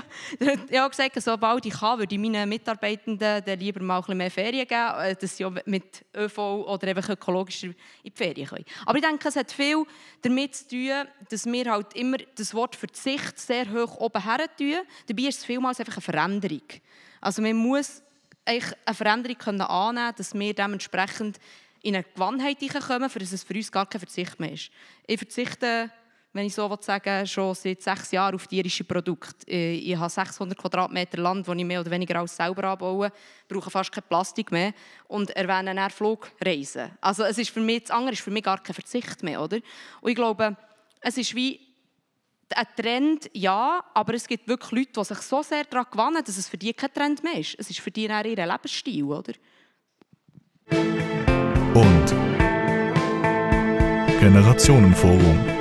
ich habe gesagt, sobald ich kann, würde ich meinen Mitarbeitenden lieber mal ein bisschen mehr Ferien geben, äh, dass sie auch mit ÖV oder einfach ökologischer in die Ferien können. Aber ich denke, es hat viel damit zu tun, dass wir halt immer das Wort Verzicht sehr hoch oben her tun. Dabei ist es vielmals einfach eine Veränderung. Also man muss eine Veränderung annehmen können, dass wir dementsprechend in eine Gewandheit kommen, für dass es für uns gar kein Verzicht mehr ist. Ich verzichte wenn ich so sagen schon seit sechs Jahren auf tierische Produkte. Äh, ich habe 600 Quadratmeter Land, das ich mehr oder weniger alles selber anbaue, brauche fast kein Plastik mehr und erwähne dann Flugreisen. Also es ist für mich, das andere ist für mich gar kein Verzicht mehr, oder? Und ich glaube, es ist wie ein Trend, ja, aber es gibt wirklich Leute, die sich so sehr daran gewöhnen, dass es für die kein Trend mehr ist. Es ist für die eher ihr Lebensstil, oder? Und Generationenforum.